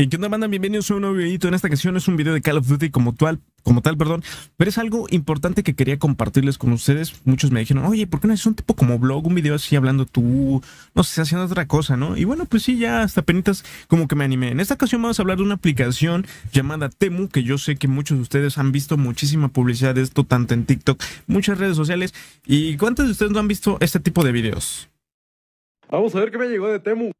Eh, ¿Qué onda, mandan? Bienvenidos a un nuevo videito. En esta ocasión es un video de Call of Duty como tal, como tal, perdón. Pero es algo importante que quería compartirles con ustedes. Muchos me dijeron, oye, ¿por qué no es un tipo como blog, un video así hablando tú, no sé, haciendo otra cosa, ¿no? Y bueno, pues sí, ya hasta penitas como que me animé. En esta ocasión vamos a hablar de una aplicación llamada Temu, que yo sé que muchos de ustedes han visto muchísima publicidad de esto, tanto en TikTok, muchas redes sociales. ¿Y cuántos de ustedes no han visto este tipo de videos? Vamos a ver qué me llegó de Temu.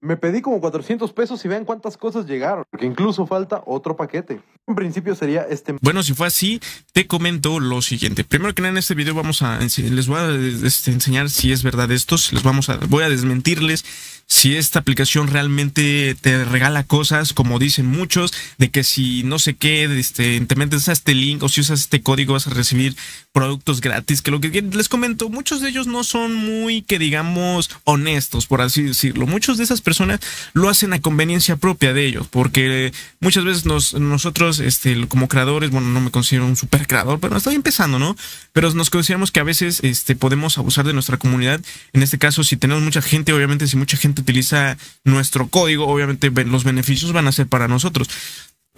Me pedí como 400 pesos y vean cuántas cosas llegaron, que incluso falta otro paquete. En principio sería este. Bueno, si fue así, te comento lo siguiente. Primero que nada, en este video vamos a les voy a este, enseñar si es verdad esto, les vamos a voy a desmentirles si esta aplicación realmente te regala cosas, como dicen muchos, de que si no sé qué, este, te metes a este link o si usas este código vas a recibir productos gratis, que lo que les comento, muchos de ellos no son muy, que digamos, honestos, por así decirlo. Muchos de esas personas lo hacen a conveniencia propia de ellos, porque muchas veces nosotros, este, como creadores, bueno, no me considero un super creador, pero estoy empezando, ¿no? Pero nos consideramos que a veces este, podemos abusar de nuestra comunidad. En este caso, si tenemos mucha gente, obviamente si mucha gente utiliza nuestro código, obviamente los beneficios van a ser para nosotros.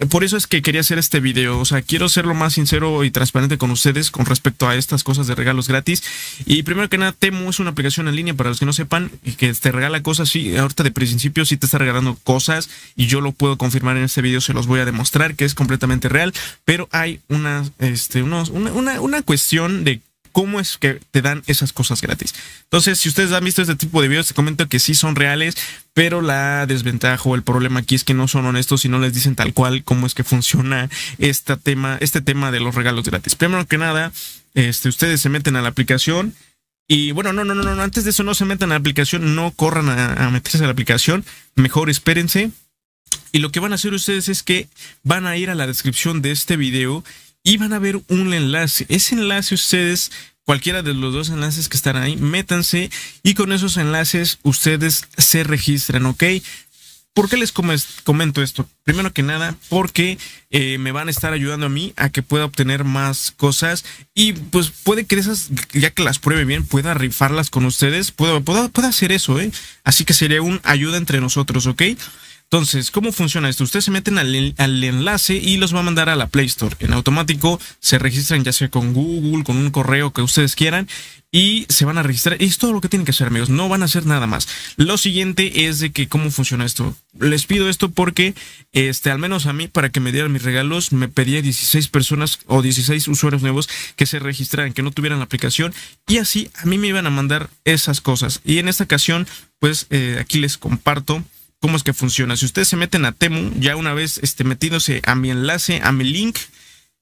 Por eso es que quería hacer este video, o sea, quiero ser lo más sincero y transparente con ustedes con respecto a estas cosas de regalos gratis. Y primero que nada, Temu es una aplicación en línea para los que no sepan que te regala cosas, sí, ahorita de principio sí te está regalando cosas y yo lo puedo confirmar en este video, se los voy a demostrar que es completamente real, pero hay una, este, unos, una, una cuestión de cómo es que te dan esas cosas gratis. Entonces, si ustedes han visto este tipo de videos, te comento que sí son reales, pero la desventaja o el problema aquí es que no son honestos y no les dicen tal cual cómo es que funciona este tema, este tema de los regalos gratis. Primero que nada, este, ustedes se meten a la aplicación. Y bueno, no, no, no, no, antes de eso no se metan a la aplicación, no corran a, a meterse a la aplicación, mejor espérense, y lo que van a hacer ustedes es que van a ir a la descripción de este video y van a ver un enlace. Ese enlace ustedes, cualquiera de los dos enlaces que están ahí, métanse y con esos enlaces ustedes se registran, ¿ok? ¿Por qué les comento esto? Primero que nada, porque eh, me van a estar ayudando a mí a que pueda obtener más cosas y pues puede que esas, ya que las pruebe bien, pueda rifarlas con ustedes, puedo, hacer eso, ¿eh? Así que sería un ayuda entre nosotros, ¿ok? Entonces, ¿cómo funciona esto? Ustedes se meten al, enlace y los va a mandar a la Play Store. En automático se registran ya sea con Google, con un correo que ustedes quieran y se van a registrar. Es todo lo que tienen que hacer, amigos. No van a hacer nada más. Lo siguiente es de que cómo funciona esto. Les pido esto porque, este, al menos a mí, para que me dieran mis regalos, me pedía 16 personas o 16 usuarios nuevos que se registraran, que no tuvieran la aplicación y así a mí me iban a mandar esas cosas. Y en esta ocasión, pues eh, aquí les comparto cómo es que funciona. Si ustedes se meten a Temu, ya una vez este, metiéndose a mi enlace, a mi link,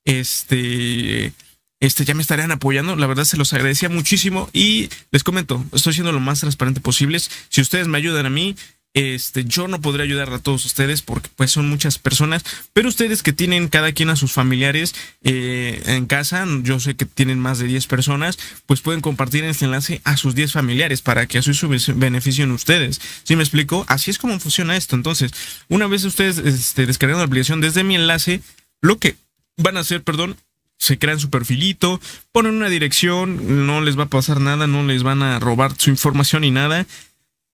este, este, ya me estarían apoyando. La verdad se los agradecía muchísimo y les comento, estoy siendo lo más transparente posible. Si ustedes me ayudan a mí, este, yo no podría ayudar a todos ustedes porque pues son muchas personas, pero ustedes que tienen cada quien a sus familiares eh, en casa, yo sé que tienen más de 10 personas, pues pueden compartir este enlace a sus 10 familiares para que así beneficio beneficien ustedes. ¿Sí me explico? Así es como funciona esto. Entonces, una vez ustedes este, descargan la aplicación desde mi enlace, lo que van a hacer, perdón, se crean su perfilito, ponen una dirección, no les va a pasar nada, no les van a robar su información ni nada.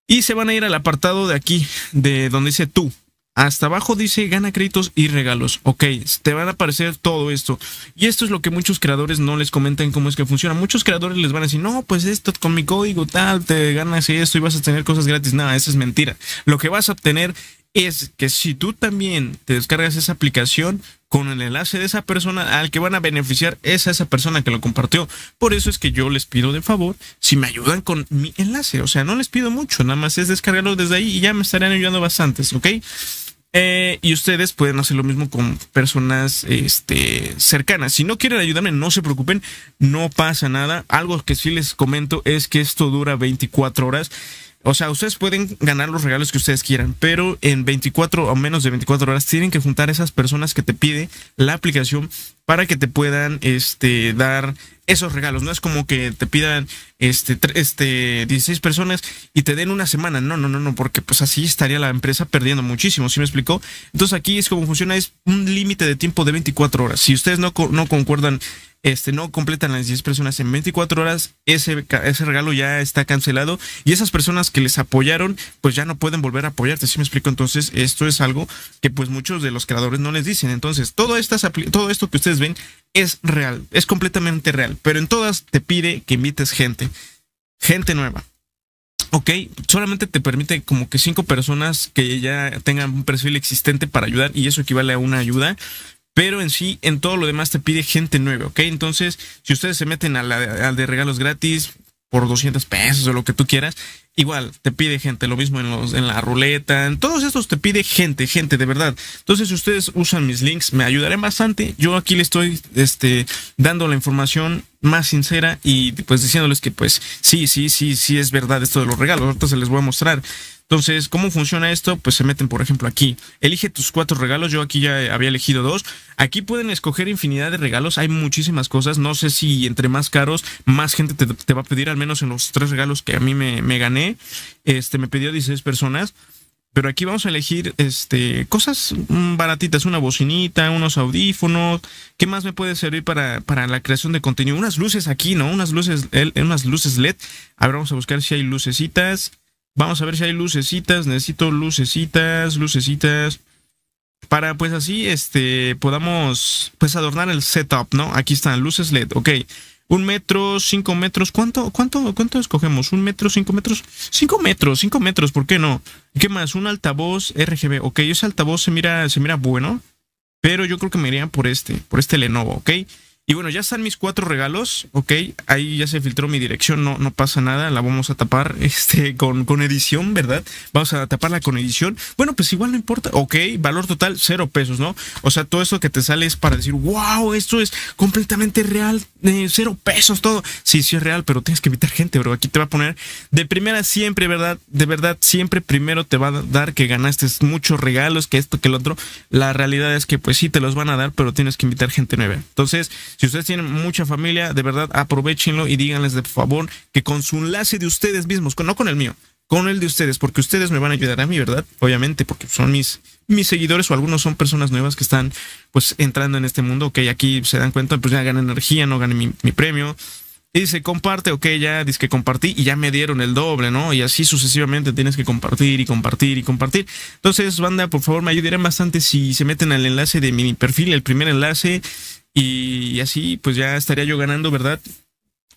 Y se van a ir al apartado de aquí, de donde dice tú. Hasta abajo dice gana créditos y regalos. Ok, te van a aparecer todo esto. Y esto es lo que muchos creadores no les comentan cómo es que funciona. Muchos creadores les van a decir, no, pues esto con mi código tal, te ganas esto y vas a tener cosas gratis. Nada, eso es mentira. Lo que vas a obtener es que si tú también te descargas esa aplicación con el enlace de esa persona al que van a beneficiar es a esa persona que lo compartió. Por eso es que yo les pido de favor si me ayudan con mi enlace. O sea, no les pido mucho, nada más es descargarlo desde ahí y ya me estarían ayudando bastantes, ¿ok? Eh, y ustedes pueden hacer lo mismo con personas este, cercanas. Si no quieren ayudarme, no se preocupen, no pasa nada. Algo que sí les comento es que esto dura 24 horas. O sea, ustedes pueden ganar los regalos que ustedes quieran, pero en 24 o menos de 24 horas tienen que juntar esas personas que te pide la aplicación para que te puedan este, dar esos regalos. No es como que te pidan este, este, 16 personas y te den una semana. No, no, no, no, porque pues así estaría la empresa perdiendo muchísimo, ¿sí me explicó? Entonces aquí es como funciona, es un límite de tiempo de 24 horas. Si ustedes no, no concuerdan este, no completan las 10 personas en 24 horas, ese, ese regalo ya está cancelado y esas personas que les apoyaron, pues ya no pueden volver a apoyarte. si me explico? Entonces, esto es algo que pues muchos de los creadores no les dicen. Entonces, todo, estas, todo esto que ustedes ven es real, es completamente real, pero en todas te pide que invites gente, gente nueva. Ok, solamente te permite como que cinco personas que ya tengan un perfil existente para ayudar y eso equivale a una ayuda pero en sí, en todo lo demás te pide gente nueva, ¿ok? Entonces, si ustedes se meten al de regalos gratis por 200 pesos o lo que tú quieras, igual te pide gente, lo mismo en, los, en la ruleta, en todos estos te pide gente, gente de verdad. Entonces, si ustedes usan mis links, me ayudaré bastante. Yo aquí le estoy este, dando la información más sincera y pues diciéndoles que pues sí, sí, sí, sí es verdad esto de los regalos. Ahorita se les voy a mostrar. Entonces, ¿cómo funciona esto? Pues se meten, por ejemplo, aquí. Elige tus cuatro regalos. Yo aquí ya había elegido dos. Aquí pueden escoger infinidad de regalos. Hay muchísimas cosas. No sé si entre más caros, más gente te, va a pedir, al menos en los tres regalos que a mí me, me gané. Este, me pidió 16 personas. Pero aquí vamos a elegir este, cosas mm, baratitas, una bocinita, unos audífonos. ¿Qué más me puede servir para, para la creación de contenido? Unas luces aquí, ¿no? Unas luces, unas luces LED. A ver, vamos a buscar si hay lucecitas. Vamos a ver si hay lucecitas. Necesito lucecitas, lucecitas. Para pues así, este, podamos pues adornar el setup, ¿no? Aquí están luces LED, ok un metro, cinco metros. ¿Cuánto, cuánto, cuánto escogemos? ¿Un metro, cinco metros? Cinco metros, cinco metros, ¿por qué no? ¿Qué más? Un altavoz RGB. Ok, ese altavoz se mira, se mira bueno, pero yo creo que me iría por este, por este Lenovo, ¿ok? Y bueno, ya están mis cuatro regalos, ¿ok? Ahí ya se filtró mi dirección, no, no pasa nada, la vamos a tapar este, con, con edición, ¿verdad? Vamos a taparla con edición. Bueno, pues igual no importa, ¿ok? Valor total, cero pesos, ¿no? O sea, todo esto que te sale es para decir, wow, esto es completamente real, de cero pesos, todo. Sí, sí es real, pero tienes que invitar gente, bro. Aquí te va a poner de primera siempre, ¿verdad? De verdad, siempre primero te va a dar que ganaste muchos regalos, que esto, que el otro. La realidad es que, pues sí, te los van a dar, pero tienes que invitar gente nueva. Entonces, si ustedes tienen mucha familia, de verdad, aprovechenlo y díganles de favor que con su enlace de ustedes mismos, no con el mío, con el de ustedes, porque ustedes me van a ayudar a mí, ¿verdad? Obviamente, porque son mis mis seguidores o algunos son personas nuevas que están pues entrando en este mundo, ok, aquí se dan cuenta, pues ya gané energía, no gané mi, premio. Y dice, comparte, ok, ya dice que compartí y ya me dieron el doble, ¿no? Y así sucesivamente tienes que compartir y compartir y compartir. Entonces, banda, por favor, me ayudarán bastante si se meten al enlace de mi perfil, el primer enlace, y así pues ya estaría yo ganando, ¿verdad?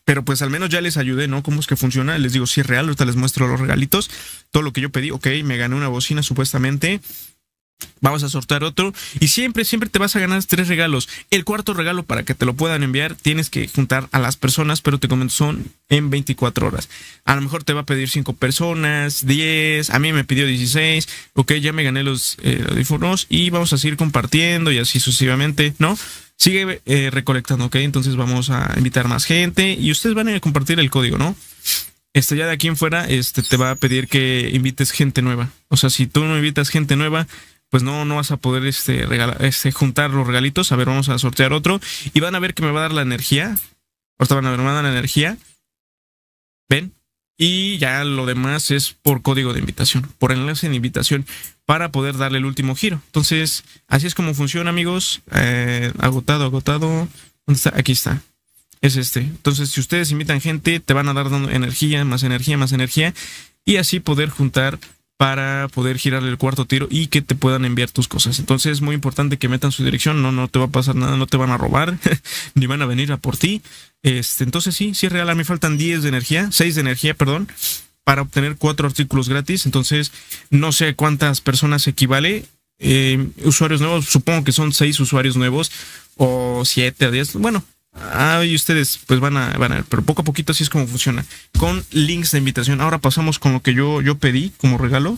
pero pues al menos ya les ayudé, ¿no? ¿Cómo es que funciona? Les digo, si sí, es real, ahorita les muestro los regalitos, todo lo que yo pedí, ok, me gané una bocina supuestamente, Vamos a sortear otro y siempre, siempre te vas a ganar tres regalos. El cuarto regalo para que te lo puedan enviar tienes que juntar a las personas, pero te comento, son en 24 horas. A lo mejor te va a pedir 5 personas, 10, a mí me pidió 16, ok, ya me gané los eh, audífonos y vamos a seguir compartiendo y así sucesivamente, ¿no? Sigue eh, recolectando, ok, entonces vamos a invitar más gente y ustedes van a compartir el código, ¿no? este ya de aquí en fuera este te va a pedir que invites gente nueva. O sea, si tú no invitas gente nueva, pues no, no vas a poder este, este, juntar los regalitos. A ver, vamos a sortear otro. Y van a ver que me va a dar la energía. Ahorita van a ver, me dan la energía. ¿Ven? Y ya lo demás es por código de invitación, por enlace de invitación, para poder darle el último giro. Entonces, así es como funciona, amigos. Eh, agotado, agotado. ¿Dónde está? Aquí está. Es este. Entonces, si ustedes invitan gente, te van a dar energía, más energía, más energía. Y así poder juntar para poder girarle el cuarto tiro y que te puedan enviar tus cosas. Entonces es muy importante que metan su dirección, no, no te va a pasar nada, no te van a robar, ni van a venir a por ti. Este, entonces sí, sí es real, a mí faltan 10 de energía, 6 de energía, perdón, para obtener 4 artículos gratis. Entonces no sé cuántas personas equivale. Eh, usuarios nuevos, supongo que son 6 usuarios nuevos o 7 a 10, bueno, Ah, y ustedes pues van a, van ver, pero poco a poquito así es como funciona. Con links de invitación. Ahora pasamos con lo que yo, yo pedí como regalo.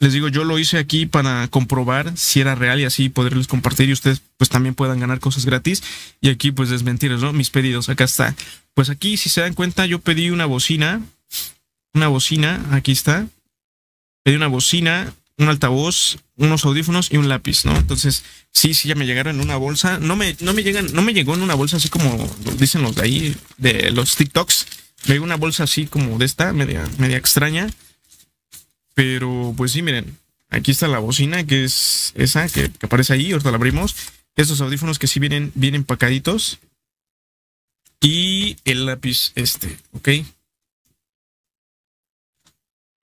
Les digo, yo lo hice aquí para comprobar si era real y así poderles compartir y ustedes pues también puedan ganar cosas gratis. Y aquí pues mentira, ¿no? Mis pedidos, acá está. Pues aquí, si se dan cuenta, yo pedí una bocina. Una bocina, aquí está. Pedí una bocina un altavoz, unos audífonos y un lápiz, ¿no? Entonces, sí, sí, ya me llegaron en una bolsa. No me, no me llegan, no me llegó en una bolsa así como dicen los de ahí, de los TikToks. Me llegó una bolsa así como de esta, media, media extraña. Pero, pues sí, miren, aquí está la bocina, que es esa que, aparece ahí, ahorita la abrimos. Estos audífonos que sí vienen vienen empacaditos. Y el lápiz este, ¿ok?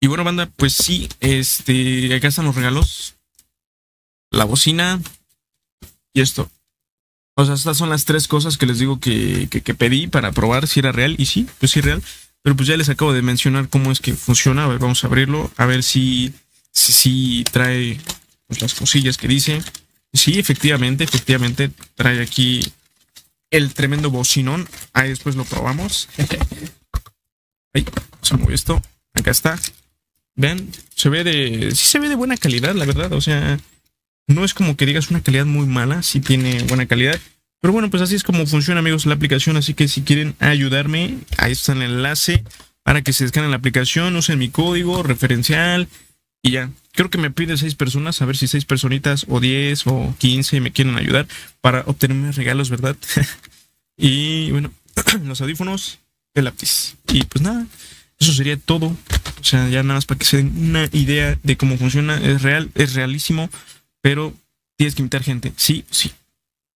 Y bueno, banda, pues sí, este, acá están los regalos. La bocina y esto. O sea, estas son las tres cosas que les digo que, pedí para probar si era real. Y sí, pues sí real. Pero pues ya les acabo de mencionar cómo es que funciona. A ver, vamos a abrirlo. A ver si, si, trae las cosillas que dice. Sí, efectivamente, efectivamente trae aquí el tremendo bocinón. Ahí después lo probamos. Ahí, se esto. Acá está. Vean, se ve de. Sí se ve de buena calidad, la verdad. O sea, no es como que digas una calidad muy mala, si tiene buena calidad. Pero bueno, pues así es como funciona, amigos, la aplicación. Así que si quieren ayudarme, ahí está el enlace para que se descarguen la aplicación, usen mi código referencial y ya. Creo que me pide seis personas, a ver si seis personitas o diez o quince me quieren ayudar para obtenerme regalos, ¿verdad? y bueno, los audífonos, el lápiz. Y pues nada. Eso sería todo. O sea, ya nada más para que se den una idea de cómo funciona. Es real, es realísimo, pero tienes que invitar gente. Sí, sí.